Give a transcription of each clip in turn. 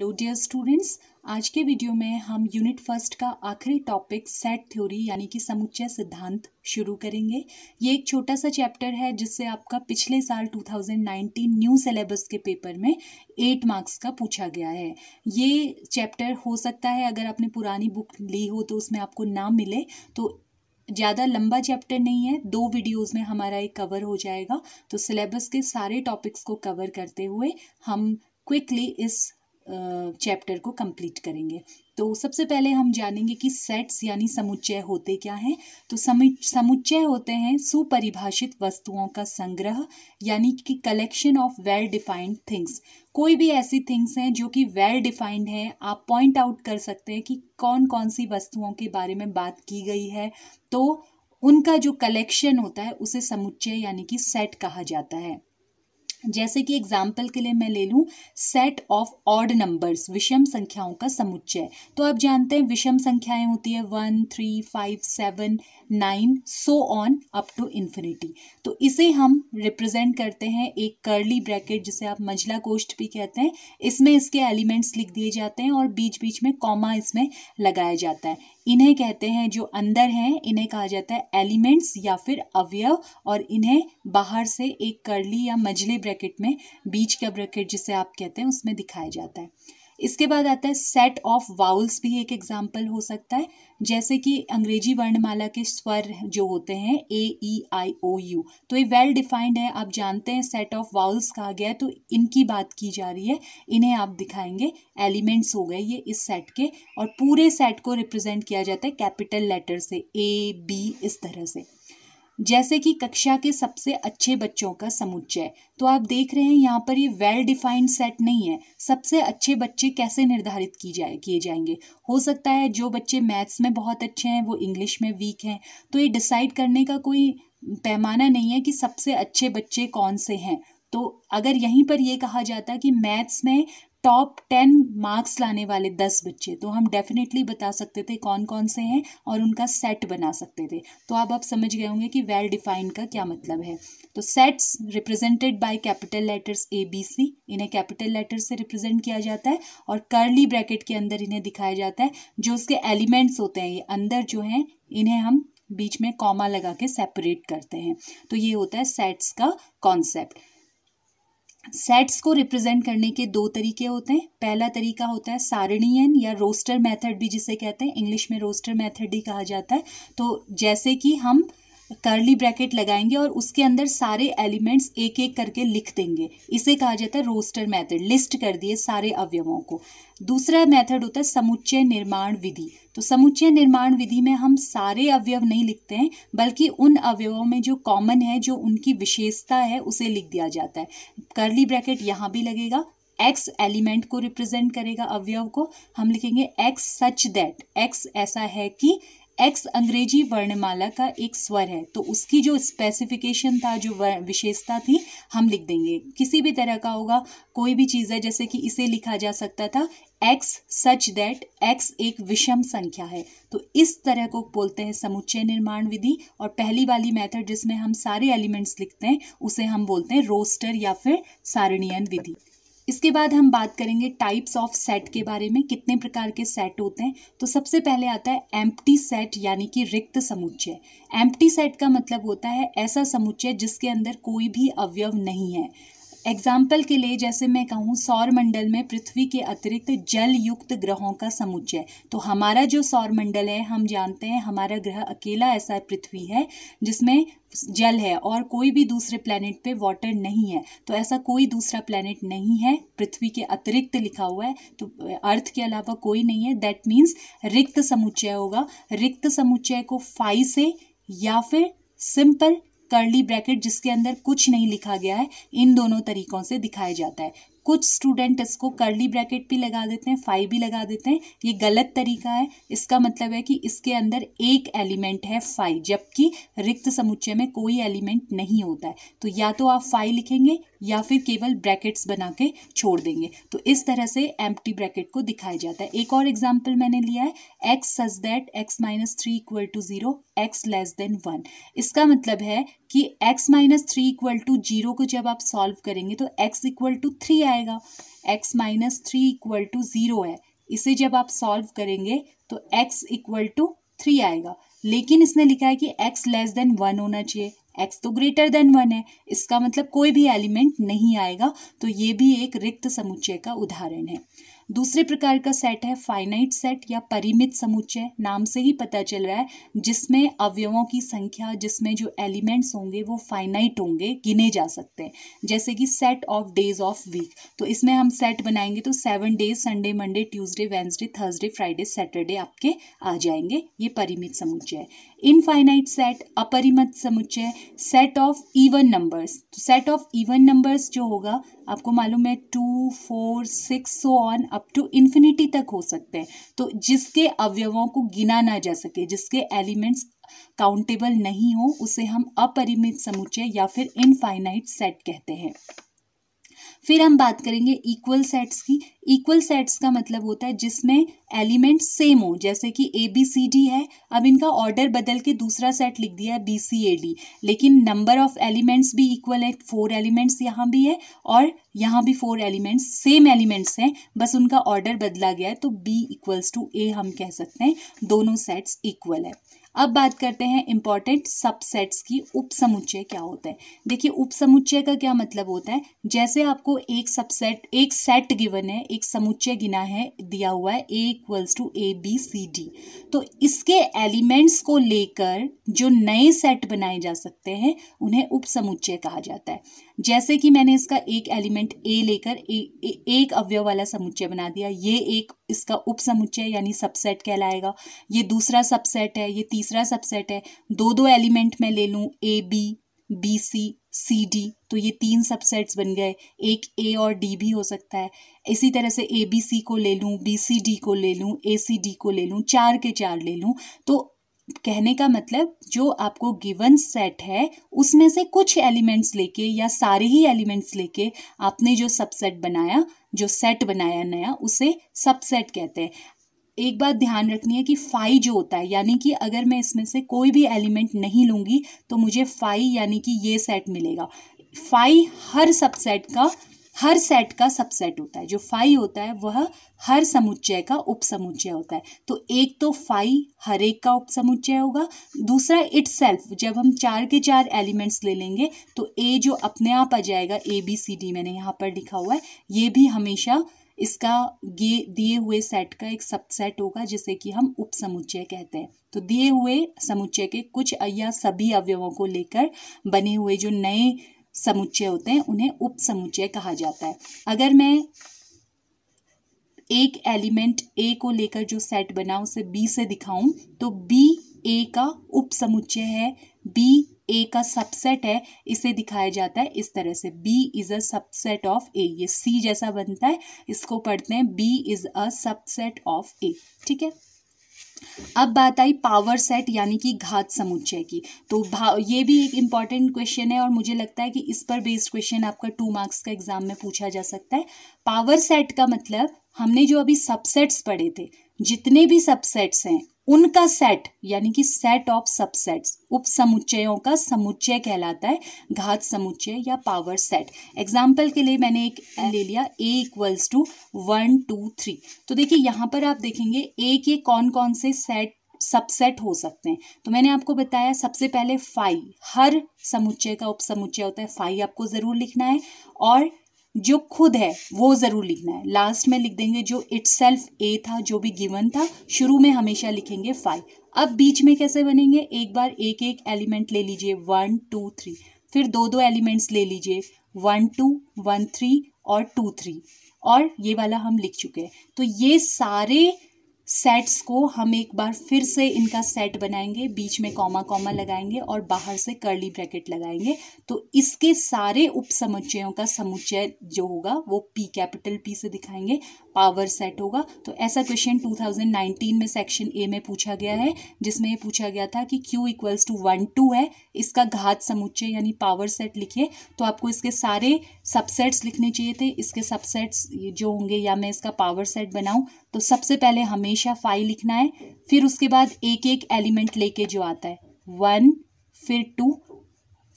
hello dear students आज के video में हम यूनिट फर्स्ट का आखिरी टॉपिक सेट थ्योरी यानी कि समुच्चय सिद्धांत शुरू करेंगे ये एक छोटा सा चैप्टर है जिससे आपका पिछले साल 2019 न्यू सिलेबस के पेपर में एट मार्क्स का पूछा गया है ये चैप्टर हो सकता है अगर आपने पुरानी बुक ली हो तो उसमें आपको ना मिले तो ज़्यादा लंबा चैप्टर नहीं है दो वीडियोस में हमारा एक कवर हो जाएगा तो सिलेबस के सारे टॉपिक्स को कवर करते हुए हम क्विकली इस चैप्टर को कंप्लीट करेंगे तो सबसे पहले हम जानेंगे कि सेट्स यानी समुच्चय होते क्या हैं तो समुच्चय होते हैं सुपरिभाषित वस्तुओं का संग्रह यानी कि collection of well defined things कोई भी ऐसी थिंग्स हैं जो कि वेल डिफाइंड हैं आप पॉइंट आउट कर सकते हैं कि कौन कौन सी वस्तुओं के बारे में बात की गई है तो उनका जो कलेक्शन होता है उसे समुच्चय यानी कि सेट कहा जाता है जैसे कि एग्जाम्पल के लिए मैं ले लूँ सेट ऑफ ऑड नंबर्स विषम संख्याओं का समुच्चय तो आप जानते हैं विषम संख्याएं होती है one three five seven nine so on up to infinity तो इसे हम रिप्रेजेंट करते हैं एक कर्ली ब्रैकेट जिसे आप मंझला कोष्ठ भी कहते हैं इसमें इसके एलिमेंट्स लिख दिए जाते हैं और बीच बीच में कॉमा इसमें लगाया जाता है इन्हें कहते हैं जो अंदर हैं इन्हें कहा जाता है एलिमेंट्स या फिर अवयव और इन्हें बाहर से एक कर्ली या मजले ब्रैकेट में बीच का ब्रैकेट जिसे आप कहते हैं उसमें दिखाया जाता है इसके बाद आता है सेट ऑफ वाउल्स भी एक एग्जाम्पल हो सकता है जैसे कि अंग्रेजी वर्णमाला के स्वर जो होते हैं ए ई आई ओ यू तो ये वेल डिफाइंड है आप जानते हैं सेट ऑफ वाउल्स कहा गया है तो इनकी बात की जा रही है इन्हें आप दिखाएंगे एलिमेंट्स हो गए ये इस सेट के और पूरे सेट को रिप्रेजेंट किया जाता है कैपिटल लेटर से ए बी इस तरह से जैसे कि कक्षा के सबसे अच्छे बच्चों का समुच्चय तो आप देख रहे हैं यहाँ पर ये वेल डिफाइंड सेट नहीं है सबसे अच्छे बच्चे कैसे निर्धारित की जाए किए जाएंगे हो सकता है जो बच्चे मैथ्स में बहुत अच्छे हैं वो इंग्लिश में वीक हैं तो ये डिसाइड करने का कोई पैमाना नहीं है कि सबसे अच्छे बच्चे कौन से हैं तो अगर यहीं पर ये कहा जाता कि मैथ्स में टॉप टेन मार्क्स लाने वाले दस बच्चे तो हम डेफिनेटली बता सकते थे कौन कौन से हैं और उनका सेट बना सकते थे तो अब आप समझ गए होंगे कि वेल डिफाइंड का क्या मतलब है तो sets represented by capital letters A B C इन्हें कैपिटल लेटर से रिप्रेजेंट किया जाता है और कर्ली ब्रैकेट के अंदर इन्हें दिखाया जाता है जो उसके एलिमेंट्स होते हैं ये अंदर जो हैं इन्हें हम बीच में कॉमा लगा के सेपरेट करते हैं तो ये होता है सेट्स का कॉन्सेप्ट सेट्स को रिप्रेजेंट करने के दो तरीके होते हैं पहला तरीका होता है सारणीयन या रोस्टर मेथड भी जिसे कहते हैं इंग्लिश में रोस्टर मेथड ही कहा जाता है तो जैसे कि हम करली ब्रैकेट लगाएंगे और उसके अंदर सारे एलिमेंट्स एक एक करके लिख देंगे इसे कहा जाता है रोस्टर मेथड लिस्ट कर दिए सारे अवयवों को दूसरा मेथड होता है समुच्चय निर्माण विधि तो समुच्चय निर्माण विधि में हम सारे अवयव नहीं लिखते हैं बल्कि उन अवयवों में जो कॉमन है जो उनकी विशेषता है उसे लिख दिया जाता है करली ब्रैकेट यहाँ भी लगेगा एक्स एलिमेंट को रिप्रेजेंट करेगा अवयव को हम लिखेंगे एक्स सच दैट एक्स ऐसा है कि एक्स अंग्रेजी वर्णमाला का एक स्वर है तो उसकी जो स्पेसिफिकेशन था जो विशेषता थी हम लिख देंगे किसी भी तरह का होगा कोई भी चीज़ है जैसे कि इसे लिखा जा सकता था एक्स सच दैट एक्स एक विषम संख्या है तो इस तरह को बोलते हैं समुच्चय निर्माण विधि और पहली वाली मेथड जिसमें हम सारे एलिमेंट्स लिखते हैं उसे हम बोलते हैं रोस्टर या फिर सारणीयन विधि इसके बाद हम बात करेंगे टाइप्स ऑफ सेट के बारे में कितने प्रकार के सेट होते हैं तो सबसे पहले आता है एम्प्टी सेट यानी कि रिक्त समुच्चय एम्प्टी सेट का मतलब होता है ऐसा समुच्चय जिसके अंदर कोई भी अवयव नहीं है एग्जाम्पल के लिए जैसे मैं कहूँ सौर मंडल में पृथ्वी के अतिरिक्त जल युक्त ग्रहों का समुच्चय तो हमारा जो सौर मंडल है हम जानते हैं हमारा ग्रह अकेला ऐसा पृथ्वी है जिसमें जल है और कोई भी दूसरे प्लेनेट पे वाटर नहीं है तो ऐसा कोई दूसरा प्लेनेट नहीं है पृथ्वी के अतिरिक्त लिखा हुआ है तो अर्थ के अलावा कोई नहीं है दैट मीन्स रिक्त समुच्चय होगा रिक्त समुच्चय को फाइ से या फिर सिंपल करली ब्रैकेट जिसके अंदर कुछ नहीं लिखा गया है इन दोनों तरीकों से दिखाया जाता है कुछ स्टूडेंट इसको करली ब्रैकेट भी लगा देते हैं फाइव भी लगा देते हैं ये गलत तरीका है इसका मतलब है कि इसके अंदर एक एलिमेंट है फाइव जबकि रिक्त समुच्चय में कोई एलिमेंट नहीं होता है तो या तो आप फाइव लिखेंगे या फिर केवल ब्रैकेट्स बना के छोड़ देंगे तो इस तरह से एम ब्रैकेट को दिखाया जाता है एक और एग्जाम्पल मैंने लिया है X such that X minus three equal to zero X less than one इसका मतलब है कि X minus three equal to zero को जब आप सॉल्व करेंगे तो एक्स इक्वल टू थ्री आएगा X minus three equal to zero है इसे जब आप सॉल्व करेंगे तो एक्स इक्वल टू थ्री आएगा लेकिन इसने लिखा है कि x लेस देन वन होना चाहिए एक्स तो ग्रेटर देन वन है इसका मतलब कोई भी एलिमेंट नहीं आएगा तो ये भी एक रिक्त समुच्चय का उदाहरण है दूसरे प्रकार का सेट है फाइनाइट सेट या परिमित समुच्चय नाम से ही पता चल रहा है जिसमें अवयवों की संख्या जिसमें जो एलिमेंट्स होंगे वो फाइनाइट होंगे गिने जा सकते हैं जैसे कि set of days of week तो इसमें हम सेट बनाएंगे तो seven days Sunday Monday Tuesday Wednesday Thursday Friday Saturday आपके आ जाएंगे ये परिमित समुच्चय इनफाइनाइट सेट अपरिमित समुच्चय सेट ऑफ इवन नंबर्स तो सेट ऑफ इवन नंबर्स जो होगा आपको मालूम है two four six so on up to infinity तक हो सकते हैं तो जिसके अवयवों को गिना ना जा सके जिसके एलिमेंट्स काउंटेबल नहीं हो उसे हम अपरिमित समुच्चय या फिर इनफाइनाइट सेट कहते हैं फिर हम बात करेंगे इक्वल सेट्स की इक्वल सेट्स का मतलब होता है जिसमें एलिमेंट सेम हो जैसे कि ए बी सी डी है अब इनका ऑर्डर बदल के दूसरा सेट लिख दिया है बी सी ए डी लेकिन नंबर ऑफ एलिमेंट्स भी इक्वल है फोर एलिमेंट्स यहाँ भी है और यहाँ भी फोर एलिमेंट्स सेम एलिमेंट्स हैं बस उनका ऑर्डर बदला गया है तो बी इक्वल्स टू ए हम कह सकते हैं दोनों सेट्स इक्वल है अब बात करते हैं इंपॉर्टेंट सबसेट्स की उपसमुच्चय क्या होता है देखिए उपसमुच्चय का क्या मतलब होता है जैसे आपको एक सबसेट एक सेट गिवन है एक समुच्चय गिना है दिया हुआ है A equals to A B C D तो इसके एलिमेंट्स को लेकर जो नए सेट बनाए जा सकते हैं उन्हें उपसमुच्चय कहा जाता है जैसे कि मैंने इसका एक एलिमेंट ए लेकर एक अवयव वाला समुच्चय बना दिया ये एक इसका उपसमुच्चय यानी सबसेट कहलाएगा ये दूसरा सबसेट है ये तीसरा सबसेट है दो दो एलिमेंट मैं ले लूँ A B B C C D तो ये तीन सबसेट्स बन गए एक ए और डी भी हो सकता है इसी तरह से ए बी सी को ले लूँ बी सी डी को ले लूँ ए सी डी को ले लूँ चार के चार ले लूँ तो कहने का मतलब जो आपको गिवन सेट है उसमें से कुछ एलिमेंट्स लेके या सारे ही एलिमेंट्स लेके आपने जो सबसेट बनाया जो सेट बनाया नया उसे सबसेट कहते हैं एक बात ध्यान रखनी है कि फाई जो होता है यानी कि अगर मैं इसमें से कोई भी एलिमेंट नहीं लूँगी तो मुझे फाई यानी कि ये सेट मिलेगा फाई हर सबसेट का हर सेट का सबसेट होता है जो फाई होता है वह हर समुच्चय का उपसमुच्चय होता है तो एक तो फाई हर एक का उपसमुच्चय होगा दूसरा इट सेल्फ जब हम चार के चार एलिमेंट्स ले लेंगे तो ए जो अपने आप आ जाएगा ए बी सी डी मैंने यहाँ पर लिखा हुआ है ये भी हमेशा इसका ये दिए हुए सेट का एक सबसेट होगा जिसे कि हम उपसमुच्चय कहते हैं तो दिए हुए समुच्चय के कुछ या सभी अवयवों को लेकर बने हुए जो नए समुच्चय होते हैं उन्हें उपसमुच्चय कहा जाता है अगर मैं एक एलिमेंट ए को लेकर जो सेट बना उसे बी से दिखाऊं तो बी ए का उपसमुच्चय है बी ए का सबसेट है इसे दिखाया जाता है इस तरह से B is a subset of A ये सी जैसा बनता है इसको पढ़ते हैं B is a subset of A ठीक है अब बात आई पावर सेट यानी कि घात समुच्चय की तो भाव ये भी एक इम्पॉर्टेंट क्वेश्चन है और मुझे लगता है कि इस पर बेस्ड क्वेश्चन आपका टू मार्क्स का एग्जाम में पूछा जा सकता है पावर सेट का मतलब हमने जो अभी सबसेट्स पढ़े थे जितने भी सबसेट्स हैं उनका सेट यानी कि सेट ऑफ सबसेट्स उप समुच्चयों का समुच्चय कहलाता है घात समुच्चय या पावर सेट एग्जाम्पल के लिए मैंने एक ले लिया A equals to one two three तो देखिए यहाँ पर आप देखेंगे ए के कौन कौन से सेट सबसेट हो सकते हैं तो मैंने आपको बताया सबसे पहले फाई हर समुच्चय का उप समुच्चय होता है फाइव आपको ज़रूर लिखना है और जो खुद है वो ज़रूर लिखना है लास्ट में लिख देंगे जो इट सेल्फ ए था जो भी गिवन था शुरू में हमेशा लिखेंगे फाइव अब बीच में कैसे बनेंगे एक बार एक एक एलिमेंट ले लीजिए वन टू थ्री फिर दो दो एलिमेंट्स ले लीजिए वन टू वन थ्री और टू थ्री और ये वाला हम लिख चुके हैं तो ये सारे सेट्स को हम एक बार फिर से इनका सेट बनाएंगे बीच में कॉमा कॉमा लगाएंगे और बाहर से कर्ली ब्रैकेट लगाएंगे तो इसके सारे उपसमुच्चयों का समुच्चय जो होगा वो पी कैपिटल पी से दिखाएंगे पावर सेट होगा तो ऐसा क्वेश्चन 2019 में सेक्शन ए में पूछा गया है जिसमें ये पूछा गया था कि Q equals to one two है इसका घात समुच्चय यानी पावर सेट लिखिए तो आपको इसके सारे सबसेट्स लिखने चाहिए थे इसके सबसेट्स जो होंगे या मैं इसका पावर सेट बनाऊं तो सबसे पहले हमेशा फाइव लिखना है फिर उसके बाद एक एक एलिमेंट लेके जो आता है वन फिर टू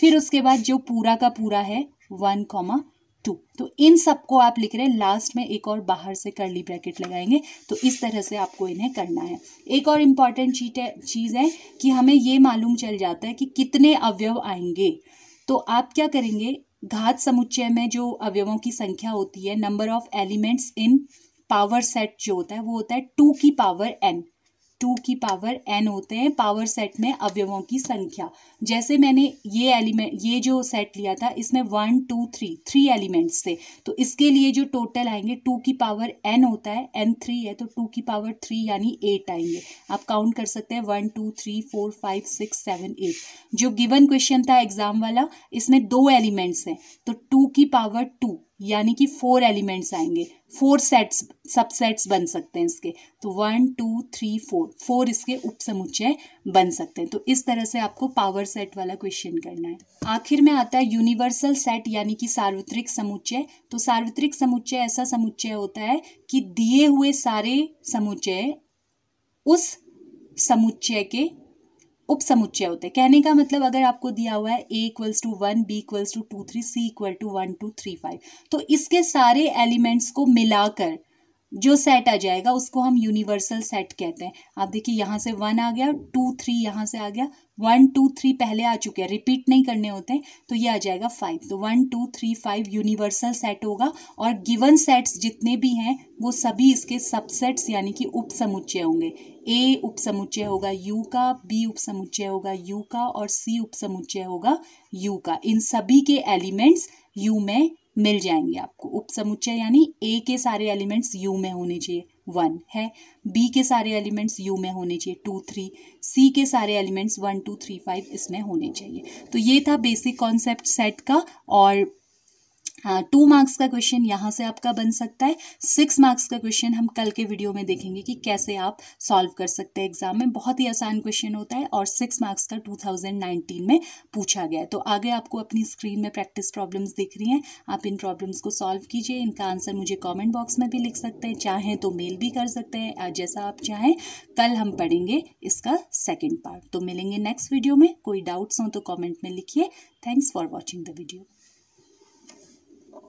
फिर उसके बाद जो पूरा का पूरा है वन कॉमा टू तो इन सबको आप लिख रहे हैं लास्ट में एक और बाहर से करली ब्रैकेट लगाएंगे तो इस तरह से आपको इन्हें करना है एक और इम्पॉर्टेंट चीट है चीज़ है कि हमें ये मालूम चल जाता है कि कितने अवयव आएंगे तो आप क्या करेंगे घात समुच्चय में जो अवयवों की संख्या होती है number of elements in power set जो होता है वो होता है टू की पावर एन टू की पावर एन होते हैं पावर सेट में अवयवों की संख्या जैसे मैंने ये एलिमेंट ये जो सेट लिया था इसमें one two three three elements थे तो इसके लिए जो टोटल आएंगे टू की पावर एन होता है एन थ्री है तो टू की पावर थ्री यानी एट आएंगे आप काउंट कर सकते हैं one two three four five six seven eight जो गिवन क्वेश्चन था एग्जाम वाला इसमें दो एलिमेंट्स हैं तो टू की पावर टू यानी कि फोर एलिमेंट्स आएंगे फोर सेट्स सबसेट्स बन सकते हैं इसके तो one two three four four इसके उपसमुच्चय बन सकते हैं तो इस तरह से आपको पावर सेट वाला क्वेश्चन करना है आखिर में आता है यूनिवर्सल सेट यानी कि सार्वत्रिक समुच्चय तो सार्वत्रिक समुच्चय ऐसा समुच्चय होता है कि दिए हुए सारे समुच्चय उस समुच्चय के उप समुच्चय होते हैं कहने का मतलब अगर आपको दिया हुआ है A equals to one B equals to two three C equal to one two three five तो इसके सारे एलिमेंट्स को मिलाकर जो सेट आ जाएगा उसको हम यूनिवर्सल सेट कहते हैं आप देखिए यहाँ से वन आ गया टू थ्री यहाँ से आ गया वन टू थ्री पहले आ चुके हैं रिपीट नहीं करने होते तो ये आ जाएगा फाइव तो one two three five universal set होगा और गिवन सेट्स जितने भी हैं वो सभी इसके सबसेट्स यानी कि उप होंगे ए उप होगा यू का बी उप होगा यू का और सी उप होगा यू का इन सभी के एलिमेंट्स यू में मिल जाएंगे आपको उपसमुच्चय यानी ए के सारे एलिमेंट्स यू में होने चाहिए वन है बी के सारे एलिमेंट्स यू में होने चाहिए टू थ्री सी के सारे elements one two three five इसमें होने चाहिए तो ये था बेसिक कॉन्सेप्ट सेट का और टू हाँ, मार्क्स का क्वेश्चन यहाँ से आपका बन सकता है सिक्स मार्क्स का क्वेश्चन हम कल के वीडियो में देखेंगे कि कैसे आप सॉल्व कर सकते हैं एग्जाम में बहुत ही आसान क्वेश्चन होता है और सिक्स मार्क्स का 2019 में पूछा गया है तो आगे आपको अपनी स्क्रीन में प्रैक्टिस प्रॉब्लम्स दिख रही हैं आप इन प्रॉब्लम्स को सॉल्व कीजिए इनका आंसर मुझे कॉमेंट बॉक्स में भी लिख सकते हैं चाहें तो मेल भी कर सकते हैं जैसा आप चाहें कल हम पढ़ेंगे इसका सेकेंड पार्ट तो मिलेंगे नेक्स्ट वीडियो में कोई डाउट्स हों तो कॉमेंट में लिखिए thanks for watching the video